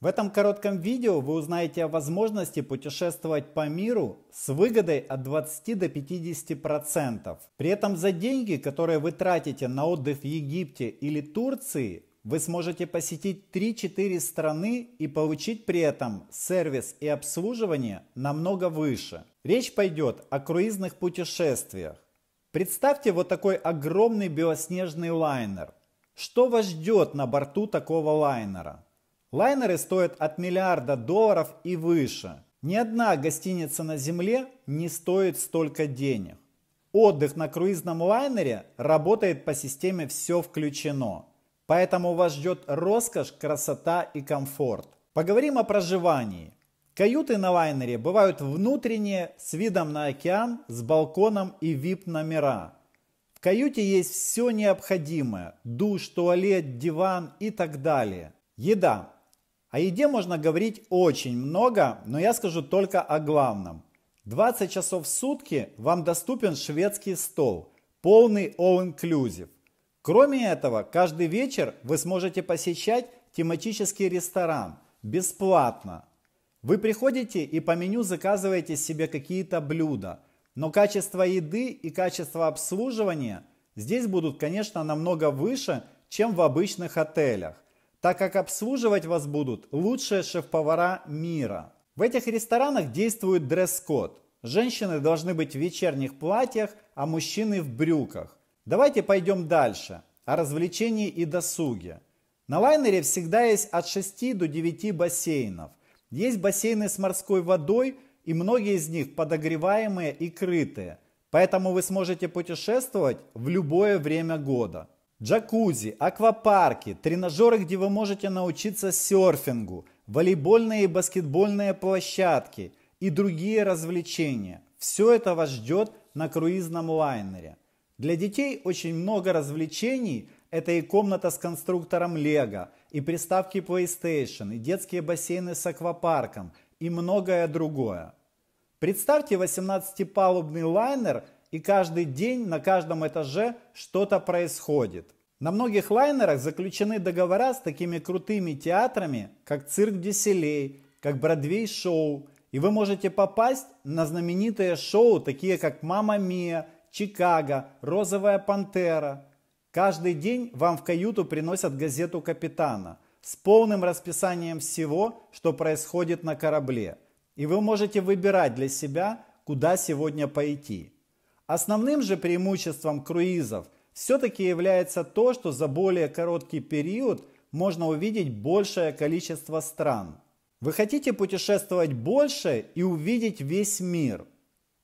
В этом коротком видео вы узнаете о возможности путешествовать по миру с выгодой от 20 до 50%. процентов. При этом за деньги, которые вы тратите на отдых в Египте или Турции, вы сможете посетить 3-4 страны и получить при этом сервис и обслуживание намного выше. Речь пойдет о круизных путешествиях. Представьте вот такой огромный белоснежный лайнер. Что вас ждет на борту такого лайнера? Лайнеры стоят от миллиарда долларов и выше. Ни одна гостиница на Земле не стоит столько денег. Отдых на круизном лайнере работает по системе «все включено». Поэтому вас ждет роскошь, красота и комфорт. Поговорим о проживании. Каюты на лайнере бывают внутренние, с видом на океан, с балконом и вип номера. В каюте есть все необходимое – душ, туалет, диван и так далее. Еда. О еде можно говорить очень много, но я скажу только о главном. 20 часов в сутки вам доступен шведский стол, полный all-inclusive. Кроме этого, каждый вечер вы сможете посещать тематический ресторан бесплатно. Вы приходите и по меню заказываете себе какие-то блюда, но качество еды и качество обслуживания здесь будут, конечно, намного выше, чем в обычных отелях так как обслуживать вас будут лучшие шеф-повара мира. В этих ресторанах действует дресс-код. Женщины должны быть в вечерних платьях, а мужчины в брюках. Давайте пойдем дальше. О развлечении и досуге. На лайнере всегда есть от 6 до 9 бассейнов. Есть бассейны с морской водой и многие из них подогреваемые и крытые. Поэтому вы сможете путешествовать в любое время года. Джакузи, аквапарки, тренажеры, где вы можете научиться серфингу, волейбольные и баскетбольные площадки и другие развлечения. Все это вас ждет на круизном лайнере. Для детей очень много развлечений. Это и комната с конструктором Лего, и приставки PlayStation, и детские бассейны с аквапарком, и многое другое. Представьте 18-палубный лайнер, и каждый день на каждом этаже что-то происходит. На многих лайнерах заключены договора с такими крутыми театрами, как «Цирк Деселей», как «Бродвей Шоу», и вы можете попасть на знаменитые шоу, такие как «Мама Мия», «Чикаго», «Розовая пантера». Каждый день вам в каюту приносят газету капитана с полным расписанием всего, что происходит на корабле. И вы можете выбирать для себя, куда сегодня пойти. Основным же преимуществом круизов – все-таки является то, что за более короткий период можно увидеть большее количество стран. Вы хотите путешествовать больше и увидеть весь мир.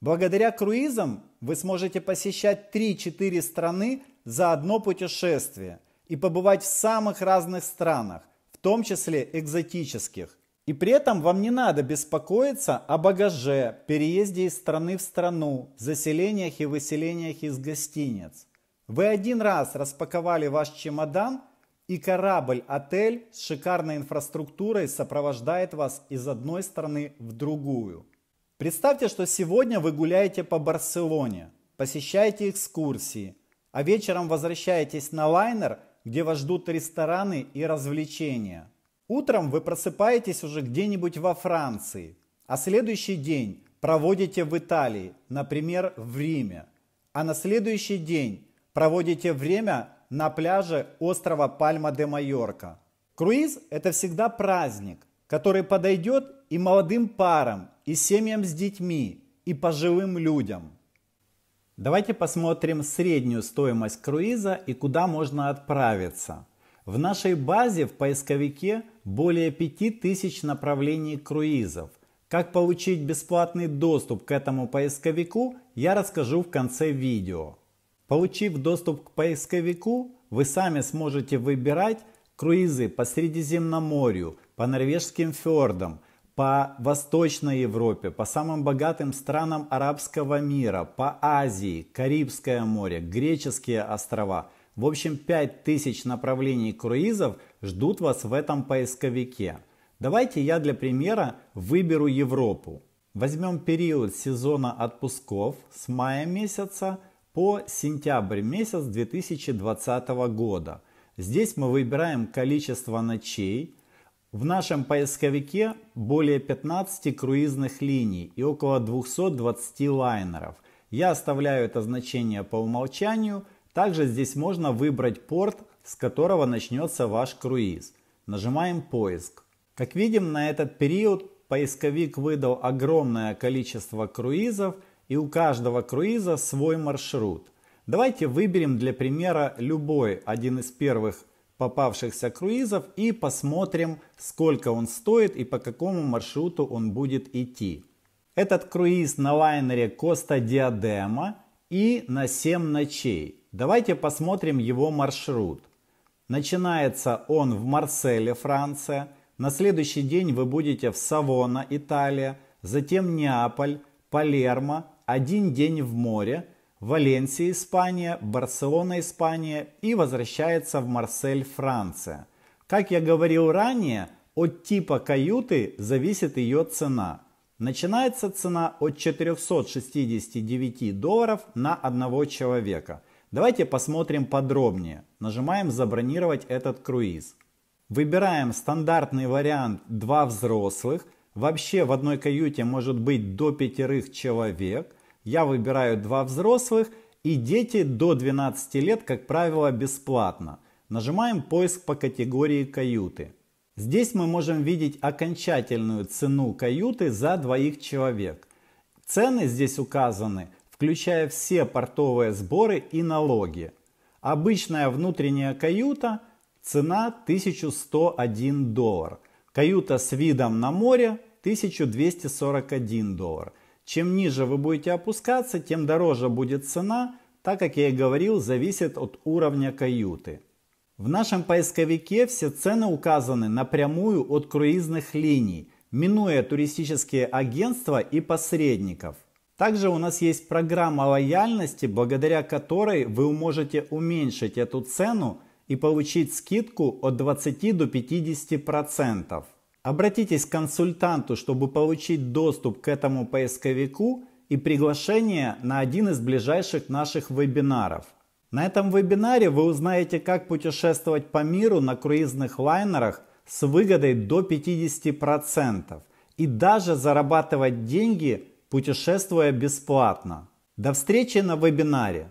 Благодаря круизам вы сможете посещать 3-4 страны за одно путешествие и побывать в самых разных странах, в том числе экзотических. И при этом вам не надо беспокоиться о багаже, переезде из страны в страну, заселениях и выселениях из гостиниц. Вы один раз распаковали ваш чемодан, и корабль-отель с шикарной инфраструктурой сопровождает вас из одной стороны в другую. Представьте, что сегодня вы гуляете по Барселоне, посещаете экскурсии, а вечером возвращаетесь на лайнер, где вас ждут рестораны и развлечения. Утром вы просыпаетесь уже где-нибудь во Франции, а следующий день проводите в Италии, например, в Риме. А на следующий день проводите время на пляже острова Пальма-де-Майорка. Круиз – это всегда праздник, который подойдет и молодым парам, и семьям с детьми, и пожилым людям. Давайте посмотрим среднюю стоимость круиза и куда можно отправиться. В нашей базе в поисковике более 5000 направлений круизов. Как получить бесплатный доступ к этому поисковику, я расскажу в конце видео. Получив доступ к поисковику, вы сами сможете выбирать круизы по Средиземноморью, по норвежским фьордам, по Восточной Европе, по самым богатым странам арабского мира, по Азии, Карибское море, греческие острова. В общем, 5000 направлений круизов ждут вас в этом поисковике. Давайте я для примера выберу Европу. Возьмем период сезона отпусков с мая месяца – по сентябрь месяц 2020 года. Здесь мы выбираем количество ночей. В нашем поисковике более 15 круизных линий и около 220 лайнеров. Я оставляю это значение по умолчанию. Также здесь можно выбрать порт, с которого начнется ваш круиз. Нажимаем поиск. Как видим, на этот период поисковик выдал огромное количество круизов – и у каждого круиза свой маршрут. Давайте выберем для примера любой один из первых попавшихся круизов и посмотрим, сколько он стоит и по какому маршруту он будет идти. Этот круиз на лайнере Коста Диадема и на 7 ночей. Давайте посмотрим его маршрут. Начинается он в Марселе, Франция. На следующий день вы будете в Савона, Италия, затем Неаполь, Палермо, один день в море, Валенсия, Испания, Барселона, Испания и возвращается в Марсель, Франция. Как я говорил ранее, от типа каюты зависит ее цена. Начинается цена от 469 долларов на одного человека. Давайте посмотрим подробнее. Нажимаем «Забронировать этот круиз». Выбираем стандартный вариант «Два взрослых». Вообще в одной каюте может быть до пятерых человек. Я выбираю два взрослых и дети до 12 лет, как правило, бесплатно. Нажимаем поиск по категории каюты. Здесь мы можем видеть окончательную цену каюты за двоих человек. Цены здесь указаны, включая все портовые сборы и налоги. Обычная внутренняя каюта, цена 1101 доллар – Каюта с видом на море 1241 доллар. Чем ниже вы будете опускаться, тем дороже будет цена, так как я и говорил, зависит от уровня каюты. В нашем поисковике все цены указаны напрямую от круизных линий, минуя туристические агентства и посредников. Также у нас есть программа лояльности, благодаря которой вы можете уменьшить эту цену – и получить скидку от 20 до 50%. процентов. Обратитесь к консультанту, чтобы получить доступ к этому поисковику и приглашение на один из ближайших наших вебинаров. На этом вебинаре вы узнаете, как путешествовать по миру на круизных лайнерах с выгодой до 50% и даже зарабатывать деньги, путешествуя бесплатно. До встречи на вебинаре!